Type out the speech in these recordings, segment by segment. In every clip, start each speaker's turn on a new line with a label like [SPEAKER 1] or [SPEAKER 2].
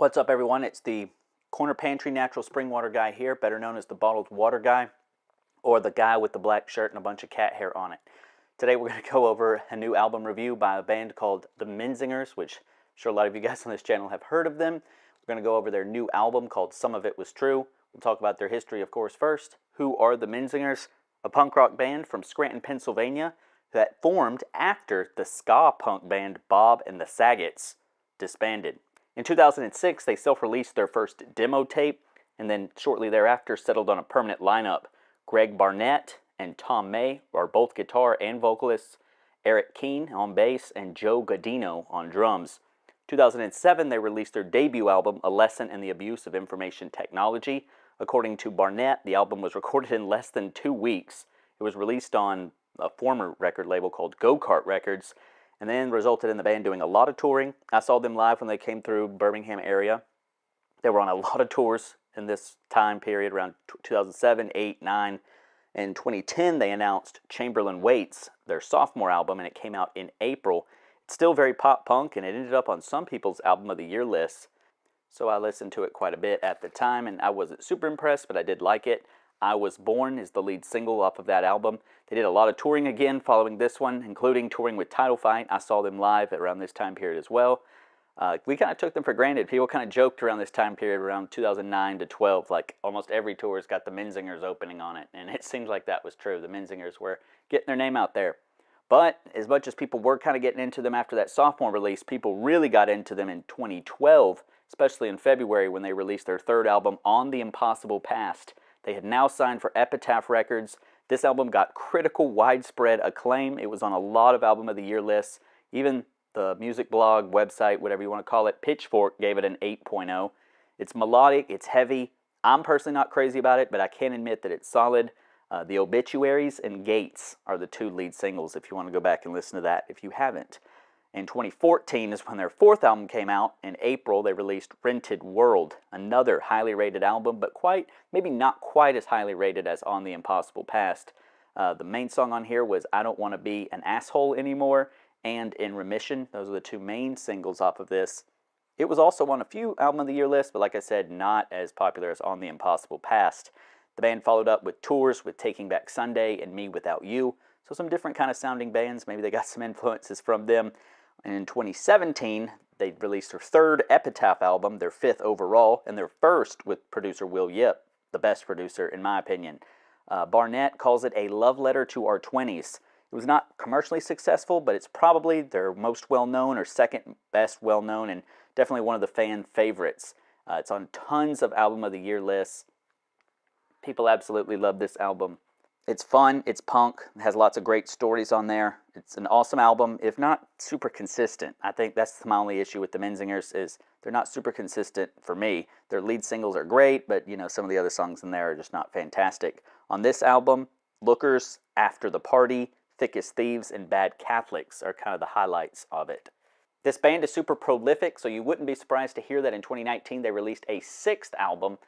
[SPEAKER 1] What's up everyone? It's the Corner Pantry Natural Spring Water Guy here, better known as the Bottled Water Guy, or the guy with the black shirt and a bunch of cat hair on it. Today we're going to go over a new album review by a band called The Menzingers, which I'm sure a lot of you guys on this channel have heard of them. We're going to go over their new album called Some of It Was True. We'll talk about their history, of course, first. Who are The Menzingers? A punk rock band from Scranton, Pennsylvania that formed after the ska punk band Bob and the Saggots disbanded. In 2006, they self released their first demo tape and then shortly thereafter settled on a permanent lineup. Greg Barnett and Tom May are both guitar and vocalists, Eric Keane on bass, and Joe Godino on drums. 2007, they released their debut album, A Lesson in the Abuse of Information Technology. According to Barnett, the album was recorded in less than two weeks. It was released on a former record label called Go Kart Records, and then resulted in the band doing a lot of touring. I saw them live when they came through Birmingham area. They were on a lot of tours in this time period around 2007, 8, 9. In 2010, they announced Chamberlain Waits, their sophomore album, and it came out in April. It's still very pop punk, and it ended up on some people's album of the year lists. So I listened to it quite a bit at the time, and I wasn't super impressed, but I did like it. I Was Born is the lead single off of that album. They did a lot of touring again following this one, including touring with Title Fight. I saw them live around this time period as well. Uh, we kind of took them for granted. People kind of joked around this time period, around 2009 to 12, like almost every tour's got the Menzingers opening on it. And it seemed like that was true. The Menzingers were getting their name out there. But as much as people were kind of getting into them after that sophomore release, people really got into them in 2012, especially in February when they released their third album, On the Impossible Past. They had now signed for Epitaph Records. This album got critical, widespread acclaim. It was on a lot of album of the year lists. Even the music blog, website, whatever you want to call it, Pitchfork gave it an 8.0. It's melodic, it's heavy. I'm personally not crazy about it, but I can admit that it's solid. Uh, the Obituaries and Gates are the two lead singles if you want to go back and listen to that if you haven't. In 2014 is when their fourth album came out. In April, they released Rented World, another highly rated album, but quite, maybe not quite as highly rated as On the Impossible Past. Uh, the main song on here was I Don't Want to Be an Asshole Anymore and In Remission. Those are the two main singles off of this. It was also on a few Album of the Year lists, but like I said, not as popular as On the Impossible Past. The band followed up with tours with Taking Back Sunday and Me Without You, so some different kind of sounding bands. Maybe they got some influences from them. And in 2017, they released their third Epitaph album, their fifth overall, and their first with producer Will Yip, the best producer, in my opinion. Uh, Barnett calls it a love letter to our 20s. It was not commercially successful, but it's probably their most well known or second best well known, and definitely one of the fan favorites. Uh, it's on tons of album of the year lists. People absolutely love this album. It's fun, it's punk, it has lots of great stories on there. It's an awesome album, if not super consistent. I think that's my only issue with the Menzingers is they're not super consistent for me. Their lead singles are great, but you know, some of the other songs in there are just not fantastic. On this album, Lookers, After the Party, Thick as Thieves, and Bad Catholics are kind of the highlights of it. This band is super prolific, so you wouldn't be surprised to hear that in 2019 they released a sixth album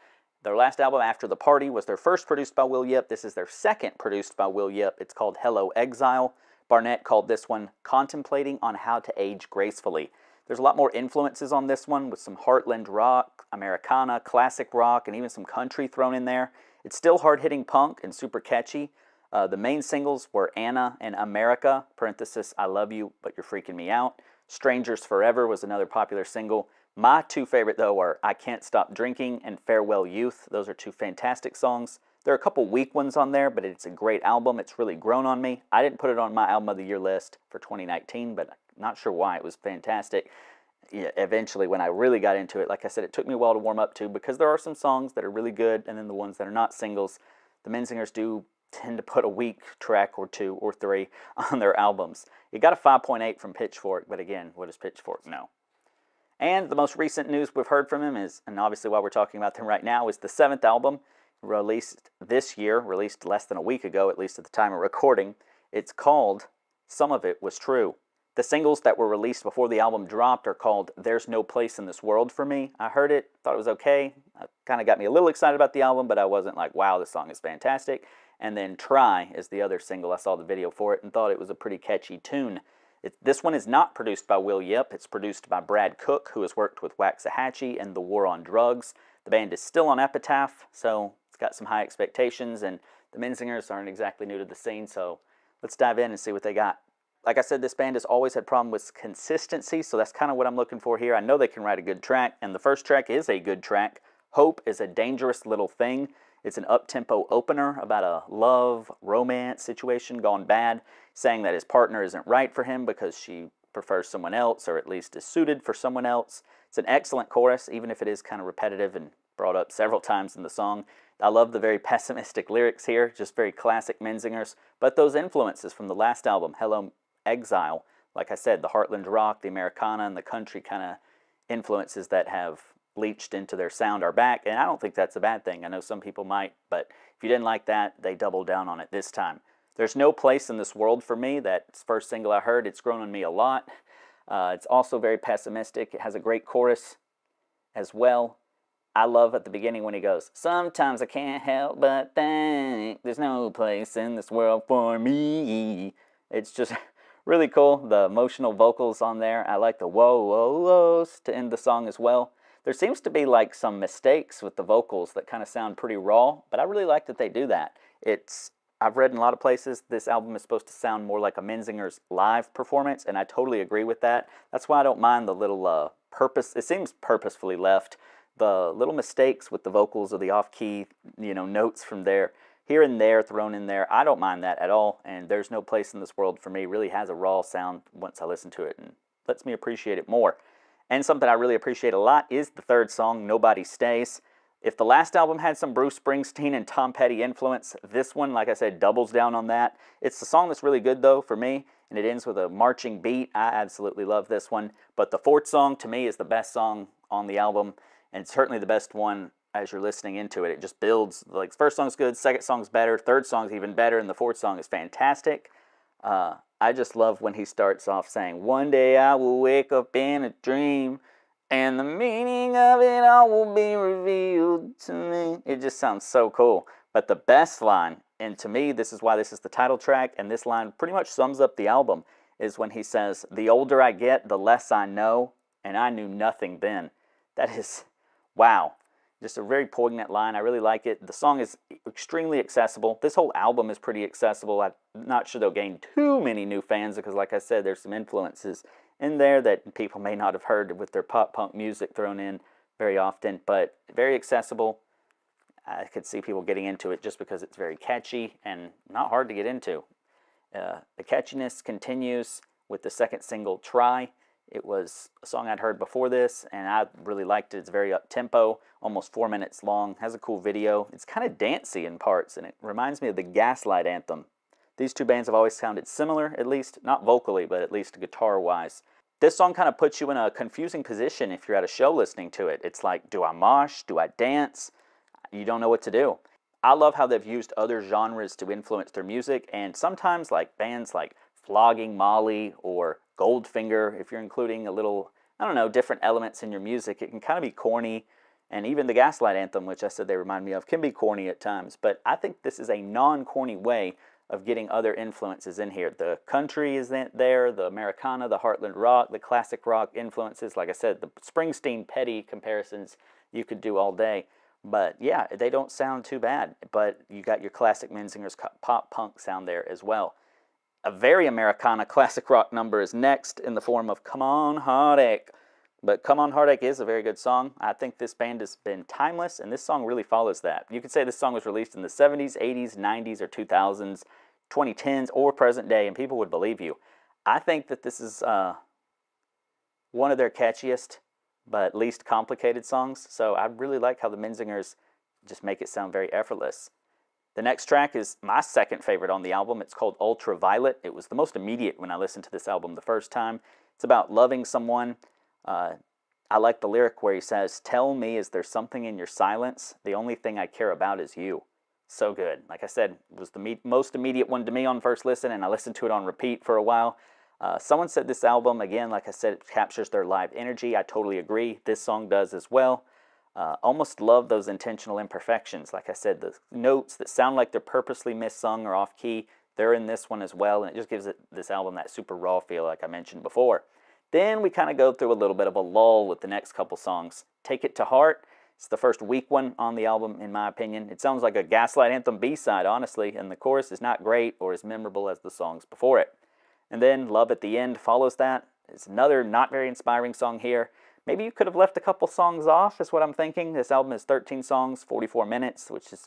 [SPEAKER 1] their last album, After the Party, was their first produced by Will Yip. This is their second produced by Will Yip. It's called Hello Exile. Barnett called this one Contemplating on How to Age Gracefully. There's a lot more influences on this one with some heartland rock, Americana, classic rock, and even some country thrown in there. It's still hard hitting punk and super catchy. Uh, the main singles were Anna and America, parenthesis, I love you, but you're freaking me out. Strangers Forever was another popular single. My two favorite, though, are I Can't Stop Drinking and Farewell Youth. Those are two fantastic songs. There are a couple weak ones on there, but it's a great album. It's really grown on me. I didn't put it on my album of the year list for 2019, but not sure why. It was fantastic. Eventually, when I really got into it, like I said, it took me a while to warm up to because there are some songs that are really good and then the ones that are not singles. The Men Singers do tend to put a weak track or two or three on their albums. It got a 5.8 from Pitchfork, but again, what does Pitchfork know? And the most recent news we've heard from him is, and obviously why we're talking about them right now, is the seventh album released this year, released less than a week ago, at least at the time of recording. It's called Some of It Was True. The singles that were released before the album dropped are called There's No Place in This World for Me. I heard it, thought it was okay. Kind of got me a little excited about the album, but I wasn't like, wow, this song is fantastic and then Try is the other single. I saw the video for it and thought it was a pretty catchy tune. It, this one is not produced by Will Yip. It's produced by Brad Cook, who has worked with Waxahachie and The War on Drugs. The band is still on Epitaph, so it's got some high expectations, and the Menzingers aren't exactly new to the scene, so let's dive in and see what they got. Like I said, this band has always had problem with consistency, so that's kind of what I'm looking for here. I know they can write a good track, and the first track is a good track. Hope is a dangerous little thing. It's an up-tempo opener about a love, romance situation gone bad, saying that his partner isn't right for him because she prefers someone else or at least is suited for someone else. It's an excellent chorus, even if it is kind of repetitive and brought up several times in the song. I love the very pessimistic lyrics here, just very classic Menzingers, but those influences from the last album, Hello Exile, like I said, the Heartland rock, the Americana, and the country kind of influences that have bleached into their sound are back, and I don't think that's a bad thing. I know some people might, but if you didn't like that, they doubled down on it this time. There's no place in this world for me. That first single I heard, it's grown on me a lot. Uh, it's also very pessimistic. It has a great chorus as well. I love at the beginning when he goes, Sometimes I can't help but think there's no place in this world for me. It's just really cool. The emotional vocals on there. I like the whoa, whoa, whoa to end the song as well. There seems to be like some mistakes with the vocals that kind of sound pretty raw, but I really like that they do that. It's I've read in a lot of places this album is supposed to sound more like a Menzinger's live performance, and I totally agree with that. That's why I don't mind the little uh, purpose. It seems purposefully left. The little mistakes with the vocals or the off-key, you know, notes from there, here and there thrown in there. I don't mind that at all, and there's no place in this world for me. It really has a raw sound once I listen to it, and lets me appreciate it more. And something I really appreciate a lot is the third song, Nobody Stays. If the last album had some Bruce Springsteen and Tom Petty influence, this one, like I said, doubles down on that. It's the song that's really good though for me, and it ends with a marching beat. I absolutely love this one. But the fourth song to me is the best song on the album, and it's certainly the best one as you're listening into it. It just builds. Like first song's good, second song's better, third song's even better, and the fourth song is fantastic. Uh, I just love when he starts off saying, One day I will wake up in a dream and the meaning of it all will be revealed to me. It just sounds so cool. But the best line, and to me, this is why this is the title track, and this line pretty much sums up the album, is when he says, The older I get, the less I know, and I knew nothing then. That is, wow. Just a very poignant line. I really like it. The song is extremely accessible. This whole album is pretty accessible. I not sure they'll gain too many new fans because, like I said, there's some influences in there that people may not have heard with their pop punk music thrown in very often, but very accessible. I could see people getting into it just because it's very catchy and not hard to get into. Uh, the catchiness continues with the second single, Try. It was a song I'd heard before this, and I really liked it. It's very up tempo, almost four minutes long, has a cool video. It's kind of dancey in parts, and it reminds me of the Gaslight Anthem these two bands have always sounded similar, at least, not vocally, but at least guitar wise. This song kind of puts you in a confusing position if you're at a show listening to it. It's like, do I mosh? Do I dance? You don't know what to do. I love how they've used other genres to influence their music, and sometimes, like bands like Flogging Molly or Goldfinger, if you're including a little, I don't know, different elements in your music, it can kind of be corny. And even the Gaslight Anthem, which I said they remind me of, can be corny at times. But I think this is a non corny way of getting other influences in here. The country is there, the Americana, the Heartland rock, the classic rock influences. Like I said, the Springsteen Petty comparisons you could do all day. But yeah, they don't sound too bad. But you got your classic Menzinger's pop punk sound there as well. A very Americana classic rock number is next in the form of Come On Heartache. But Come On Heartache is a very good song. I think this band has been timeless, and this song really follows that. You could say this song was released in the 70s, 80s, 90s, or 2000s, 2010s, or present day, and people would believe you. I think that this is uh, one of their catchiest, but least complicated songs, so I really like how the Menzingers just make it sound very effortless. The next track is my second favorite on the album. It's called Ultraviolet. It was the most immediate when I listened to this album the first time. It's about loving someone uh, I like the lyric where he says, Tell me, is there something in your silence? The only thing I care about is you. So good. Like I said, was the me- most immediate one to me on first listen, and I listened to it on repeat for a while. Uh, someone said this album, again, like I said, it captures their live energy. I totally agree. This song does as well. Uh, almost love those intentional imperfections. Like I said, the notes that sound like they're purposely missung or off key, they're in this one as well, and it just gives it, this album that super raw feel, like I mentioned before. Then we kind of go through a little bit of a lull with the next couple songs. Take It to Heart, it's the first weak one on the album, in my opinion. It sounds like a Gaslight Anthem B side, honestly, and the chorus is not great or as memorable as the songs before it. And then Love at the End follows that. It's another not very inspiring song here. Maybe you could have left a couple songs off, is what I'm thinking. This album is 13 songs, 44 minutes, which is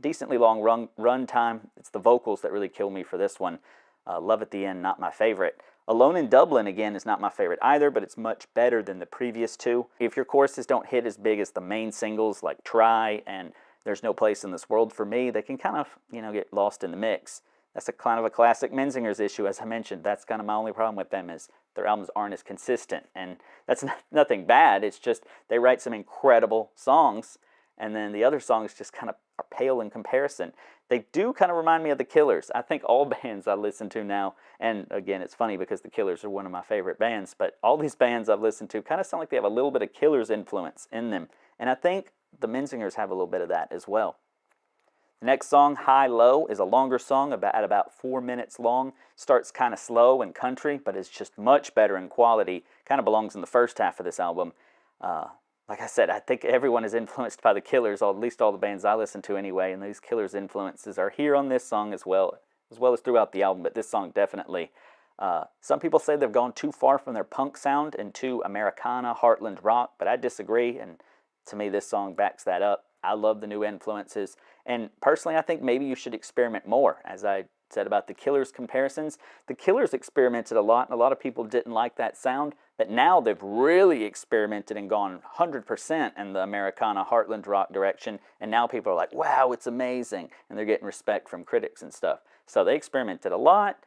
[SPEAKER 1] decently long run, run time. It's the vocals that really kill me for this one. Uh, Love at the End, not my favorite. Alone in Dublin, again, is not my favorite either, but it's much better than the previous two. If your courses don't hit as big as the main singles like Try and There's No Place in This World for Me, they can kind of, you know, get lost in the mix. That's a kind of a classic Menzinger's issue, as I mentioned. That's kind of my only problem with them is their albums aren't as consistent. And that's not, nothing bad. It's just they write some incredible songs and then the other songs just kind of are pale in comparison. They do kind of remind me of the Killers. I think all bands I listen to now, and again, it's funny because the Killers are one of my favorite bands, but all these bands I've listened to kind of sound like they have a little bit of Killers influence in them. And I think the Menzingers have a little bit of that as well. The next song, High Low, is a longer song, about at about four minutes long. Starts kind of slow and country, but it's just much better in quality. Kind of belongs in the first half of this album. Uh, like I said, I think everyone is influenced by the Killers, or at least all the bands I listen to anyway. And these Killers influences are here on this song as well, as well as throughout the album. But this song definitely. Uh, some people say they've gone too far from their punk sound into Americana, Heartland rock, but I disagree. And to me, this song backs that up. I love the new influences. And personally, I think maybe you should experiment more, as I said about the Killers comparisons. The Killers experimented a lot, and a lot of people didn't like that sound, but now they've really experimented and gone 100% in the Americana Heartland rock direction, and now people are like, wow, it's amazing, and they're getting respect from critics and stuff. So they experimented a lot,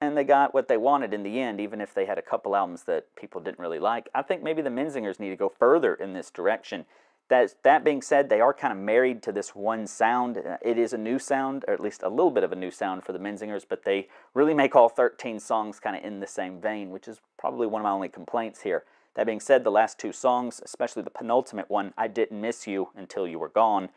[SPEAKER 1] and they got what they wanted in the end, even if they had a couple albums that people didn't really like. I think maybe the Menzingers need to go further in this direction that, that being said, they are kind of married to this one sound. Uh, it is a new sound, or at least a little bit of a new sound for the Menzingers, but they really make all 13 songs kind of in the same vein, which is probably one of my only complaints here. That being said, the last two songs, especially the penultimate one, I Didn't Miss You Until You Were Gone,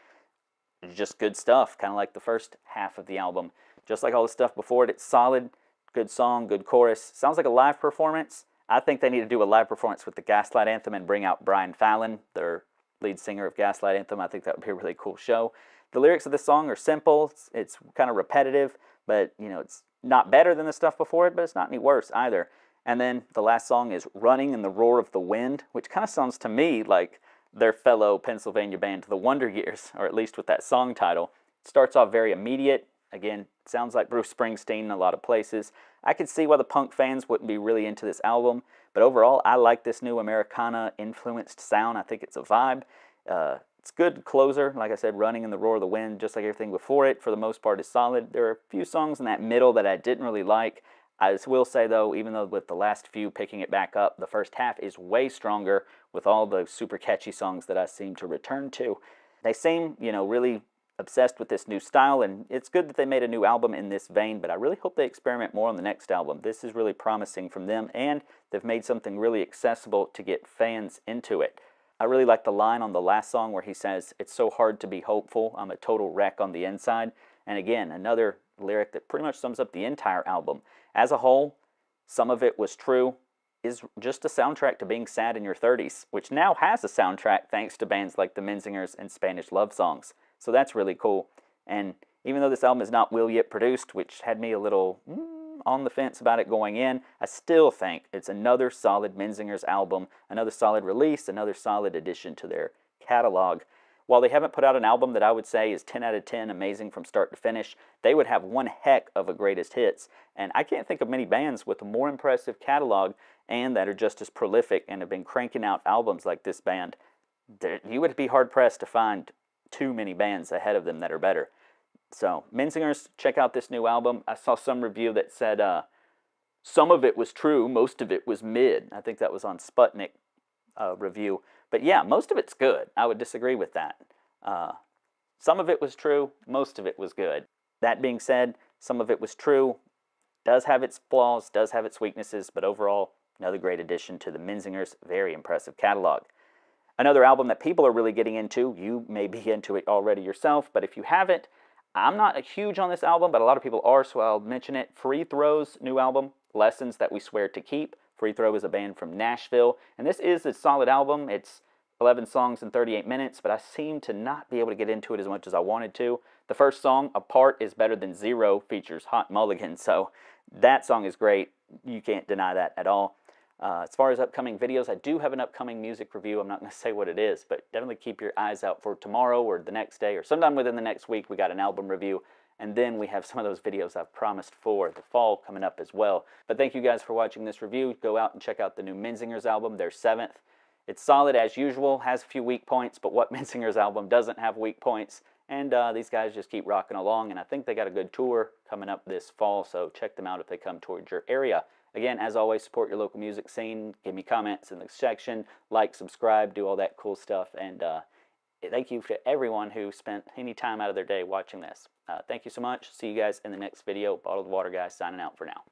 [SPEAKER 1] is just good stuff, kind of like the first half of the album. Just like all the stuff before it, it's solid, good song, good chorus. Sounds like a live performance. I think they need to do a live performance with the Gaslight Anthem and bring out Brian Fallon, their lead singer of Gaslight Anthem. I think that would be a really cool show. The lyrics of this song are simple. It's, it's kind of repetitive, but you know, it's not better than the stuff before it, but it's not any worse either. And then the last song is Running in the Roar of the Wind, which kind of sounds to me like their fellow Pennsylvania band, The Wonder Years, or at least with that song title. It starts off very immediate. Again, sounds like Bruce Springsteen in a lot of places. I could see why the punk fans wouldn't be really into this album, but overall, I like this new Americana influenced sound. I think it's a vibe. Uh, it's good closer, like I said, running in the roar of the wind, just like everything before it, for the most part is solid. There are a few songs in that middle that I didn't really like. I will say though, even though with the last few picking it back up, the first half is way stronger with all the super catchy songs that I seem to return to. They seem, you know, really obsessed with this new style, and it's good that they made a new album in this vein, but I really hope they experiment more on the next album. This is really promising from them, and they've made something really accessible to get fans into it. I really like the line on the last song where he says, It's so hard to be hopeful, I'm a total wreck on the inside. And again, another lyric that pretty much sums up the entire album. As a whole, some of it was true, is just a soundtrack to being sad in your 30s, which now has a soundtrack thanks to bands like the Menzingers and Spanish Love Songs. So that's really cool. And even though this album is not well yet produced, which had me a little mm, on the fence about it going in, I still think it's another solid Menzinger's album, another solid release, another solid addition to their catalog. While they haven't put out an album that I would say is 10 out of 10 amazing from start to finish, they would have one heck of a greatest hits. And I can't think of many bands with a more impressive catalog and that are just as prolific and have been cranking out albums like this band. You would be hard pressed to find too many bands ahead of them that are better. So, Menzingers, check out this new album. I saw some review that said uh, some of it was true, most of it was mid. I think that was on Sputnik uh, review. But yeah, most of it's good. I would disagree with that. Uh, some of it was true, most of it was good. That being said, some of it was true, does have its flaws, does have its weaknesses, but overall, another great addition to the Menzingers' very impressive catalog. Another album that people are really getting into, you may be into it already yourself, but if you haven't, I'm not huge on this album, but a lot of people are, so I'll mention it. Free Throws, new album, Lessons That We Swear to Keep. Free Throw is a band from Nashville, and this is a solid album. It's 11 songs in 38 minutes, but I seem to not be able to get into it as much as I wanted to. The first song, Apart is Better Than Zero, features Hot Mulligan, so that song is great. You can't deny that at all. Uh, as far as upcoming videos, I do have an upcoming music review. I'm not going to say what it is, but definitely keep your eyes out for tomorrow or the next day or sometime within the next week. We got an album review, and then we have some of those videos I've promised for the fall coming up as well. But thank you guys for watching this review. Go out and check out the new Menzingers album, their seventh. It's solid as usual, has a few weak points, but what Menzinger's album doesn't have weak points? And uh, these guys just keep rocking along, and I think they got a good tour coming up this fall, so check them out if they come towards your area. Again, as always, support your local music scene. Give me comments in the section, like, subscribe, do all that cool stuff. And uh, thank you to everyone who spent any time out of their day watching this. Uh, thank you so much. See you guys in the next video. Bottled Water Guy signing out for now.